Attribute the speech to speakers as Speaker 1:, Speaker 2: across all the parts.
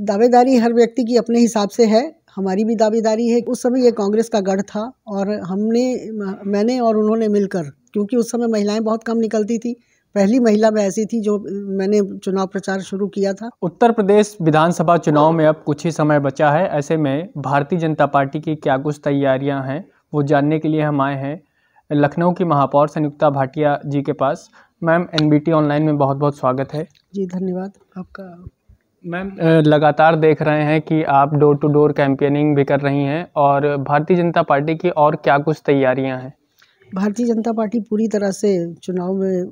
Speaker 1: दावेदारी हर व्यक्ति की अपने हिसाब से है हमारी भी दावेदारी है उस समय ये कांग्रेस का गढ़ था और हमने मैंने और उन्होंने मिलकर क्योंकि उस समय महिलाएं बहुत कम निकलती थी पहली महिला मैं ऐसी थी जो मैंने चुनाव प्रचार शुरू किया था
Speaker 2: उत्तर प्रदेश विधानसभा चुनाव में अब कुछ ही समय बचा है ऐसे में भारतीय जनता पार्टी की क्या कुछ तैयारियां हैं वो जानने के लिए हम आए हैं लखनऊ की महापौर संयुक्ता भाटिया जी के पास मैम एन ऑनलाइन में बहुत बहुत स्वागत है
Speaker 1: जी धन्यवाद आपका मैम
Speaker 2: लगातार देख रहे हैं कि आप डोर टू डोर कैंपेनिंग भी कर रही हैं और भारतीय जनता पार्टी की और क्या कुछ तैयारियां हैं
Speaker 1: भारतीय जनता पार्टी पूरी तरह से चुनाव में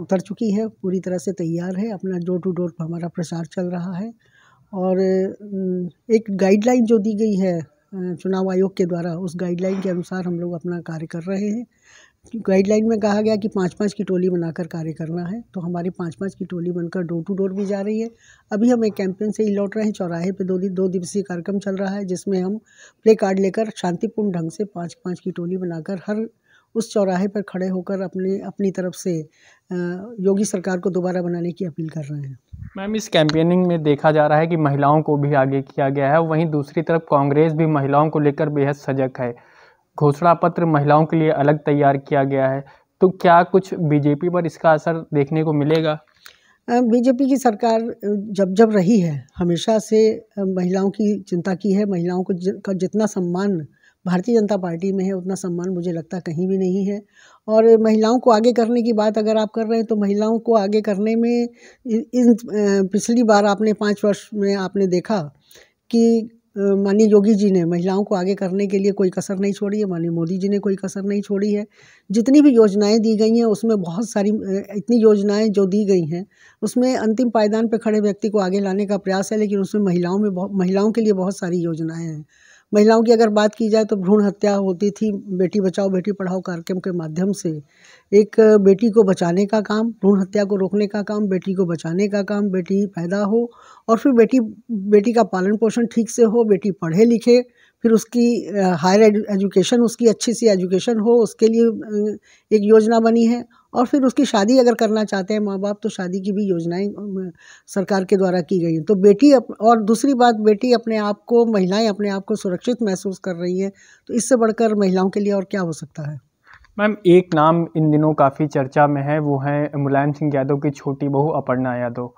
Speaker 1: उतर चुकी है पूरी तरह से तैयार है अपना डोर टू डोर हमारा प्रचार चल रहा है और एक गाइडलाइन जो दी गई है चुनाव आयोग के द्वारा उस गाइडलाइन के अनुसार हम लोग अपना कार्य कर रहे हैं गाइडलाइन में कहा गया कि पाँच पाँच की टोली बनाकर कार्य करना है तो हमारी पाँच पाँच की टोली बनकर डोर टू डोर भी जा रही है अभी हम एक कैंपेन से ही लौट रहे हैं चौराहे पे दो दिन दो दिवसीय कार्यक्रम चल रहा है जिसमें हम प्ले कार्ड लेकर शांतिपूर्ण ढंग से पाँच पाँच की टोली बनाकर हर उस चौराहे पर खड़े होकर अपने अपनी तरफ से योगी सरकार को दोबारा बनाने की अपील कर रहे हैं
Speaker 2: मैम इस कैंपेनिंग में देखा जा रहा है कि महिलाओं को भी आगे किया गया है वहीं दूसरी तरफ कांग्रेस भी महिलाओं को लेकर बेहद सजग है घोषणा पत्र महिलाओं के लिए अलग तैयार किया गया है तो क्या कुछ बीजेपी पर इसका असर देखने को मिलेगा
Speaker 1: बीजेपी की सरकार जब जब रही है हमेशा से महिलाओं की चिंता की है महिलाओं को का जितना सम्मान भारतीय जनता पार्टी में है उतना सम्मान मुझे लगता कहीं भी नहीं है और महिलाओं को आगे करने की बात अगर आप कर रहे हैं तो महिलाओं को आगे करने में इन पिछली बार आपने पाँच वर्ष में आपने देखा कि माननीय योगी जी ने महिलाओं को आगे करने के लिए कोई कसर नहीं छोड़ी है माननीय मोदी जी ने कोई कसर नहीं छोड़ी है जितनी भी योजनाएं दी गई हैं उसमें बहुत सारी इतनी योजनाएं जो दी गई हैं उसमें अंतिम पायदान पर खड़े व्यक्ति को आगे लाने का प्रयास है लेकिन उसमें महिलाओं में बहुत महिलाओं के लिए बहुत सारी योजनाएँ हैं महिलाओं की अगर बात की जाए तो भ्रूण हत्या होती थी बेटी बचाओ बेटी पढ़ाओ कार्यक्रम के माध्यम से एक बेटी को बचाने का काम भ्रूण हत्या को रोकने का काम बेटी को बचाने का काम बेटी पैदा हो और फिर बेटी बेटी का पालन पोषण ठीक से हो बेटी पढ़े लिखे फिर उसकी हायर एजुकेशन उसकी अच्छी सी एजुकेशन हो उसके लिए एक योजना बनी है और फिर उसकी शादी अगर करना चाहते हैं माँ बाप तो शादी की भी योजनाएं सरकार के द्वारा की गई हैं तो बेटी अप, और दूसरी बात बेटी अपने आप को महिलाएं अपने आप को सुरक्षित महसूस कर रही हैं तो इससे बढ़कर महिलाओं के लिए और क्या हो सकता है
Speaker 2: मैम एक नाम इन दिनों काफ़ी चर्चा में है वो है मुलायम सिंह यादव की छोटी बहू अपर्णा यादव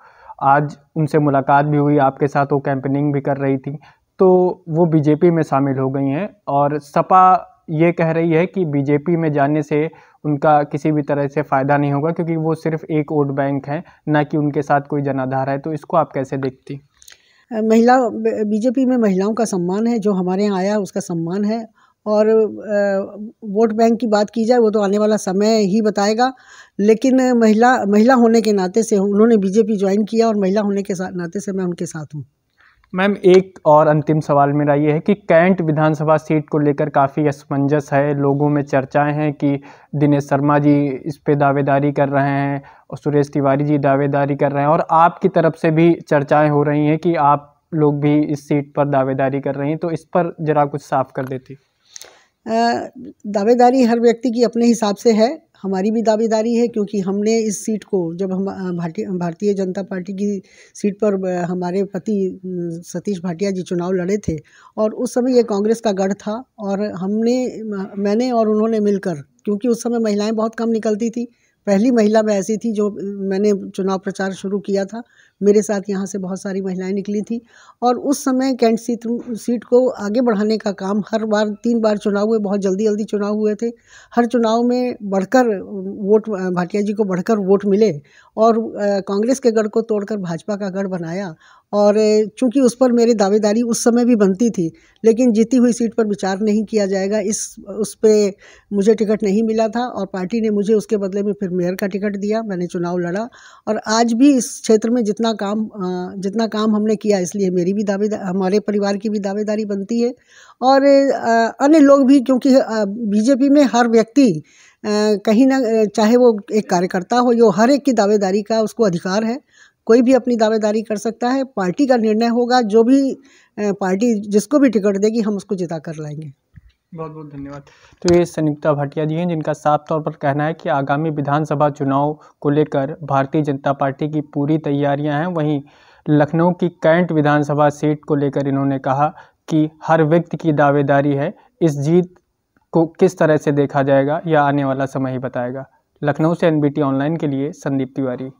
Speaker 2: आज उनसे मुलाकात भी हुई आपके साथ वो कैंपेनिंग भी कर रही थी तो वो बीजेपी में शामिल हो गई हैं और सपा ये कह रही है कि बीजेपी में जाने से उनका किसी भी तरह से फ़ायदा नहीं होगा क्योंकि वो सिर्फ एक वोट बैंक है ना कि उनके साथ कोई जनाधार है तो इसको आप कैसे देखती
Speaker 1: महिला बीजेपी में महिलाओं का सम्मान है जो हमारे यहाँ आया उसका सम्मान है और वोट बैंक की बात की जाए वो तो आने वाला समय ही बताएगा लेकिन महिला महिला होने के नाते से उन्होंने बीजेपी ज्वाइन किया और महिला होने के नाते से मैं उनके साथ हूँ
Speaker 2: मैम एक और अंतिम सवाल मेरा ये है कि कैंट विधानसभा सीट को लेकर काफ़ी असमंजस है लोगों में चर्चाएं हैं कि दिनेश शर्मा जी इस पे दावेदारी कर रहे हैं और सुरेश तिवारी जी दावेदारी कर रहे हैं और आपकी तरफ से भी चर्चाएं हो रही हैं कि आप लोग भी इस सीट पर दावेदारी कर रही हैं तो इस पर ज़रा कुछ साफ कर देती
Speaker 1: दावेदारी हर व्यक्ति की अपने हिसाब से है हमारी भी दावेदारी है क्योंकि हमने इस सीट को जब हम भाटी भारतीय जनता पार्टी की सीट पर हमारे पति सतीश भाटिया जी चुनाव लड़े थे और उस समय ये कांग्रेस का गढ़ था और हमने मैंने और उन्होंने मिलकर क्योंकि उस समय महिलाएं बहुत कम निकलती थी पहली महिला मैं ऐसी थी जो मैंने चुनाव प्रचार शुरू किया था मेरे साथ यहाँ से बहुत सारी महिलाएं निकली थी और उस समय कैंट सीट सीट को आगे बढ़ाने का काम हर बार तीन बार चुनाव हुए बहुत जल्दी जल्दी चुनाव हुए थे हर चुनाव में बढ़कर वोट भाटिया जी को बढ़कर वोट मिले और कांग्रेस के गढ़ को तोड़कर भाजपा का गढ़ बनाया और चूँकि उस पर मेरी दावेदारी उस समय भी बनती थी लेकिन जीती हुई सीट पर विचार नहीं किया जाएगा इस उस पर मुझे टिकट नहीं मिला था और पार्टी ने मुझे उसके बदले में फिर मेयर का टिकट दिया मैंने चुनाव लड़ा और आज भी इस क्षेत्र में जितना काम जितना काम हमने किया इसलिए मेरी भी दावेदारी हमारे परिवार की भी दावेदारी बनती है और अन्य लोग भी क्योंकि बीजेपी में हर व्यक्ति कहीं ना चाहे वो एक कार्यकर्ता हो यो हर एक की दावेदारी का उसको अधिकार है कोई भी अपनी दावेदारी कर सकता है पार्टी का निर्णय होगा जो भी पार्टी जिसको भी टिकट देगी हम उसको जिता कर लाएंगे
Speaker 2: बहुत बहुत धन्यवाद तो ये संयुक्ता भाटिया जी हैं जिनका साफ तौर पर कहना है कि आगामी विधानसभा चुनाव को लेकर भारतीय जनता पार्टी की पूरी तैयारियां हैं वहीं लखनऊ की कैंट विधानसभा सीट को लेकर इन्होंने कहा कि हर व्यक्ति की दावेदारी है इस जीत को किस तरह से देखा जाएगा यह आने वाला समय ही बताएगा लखनऊ से एनबीटी ऑनलाइन के लिए संदीप तिवारी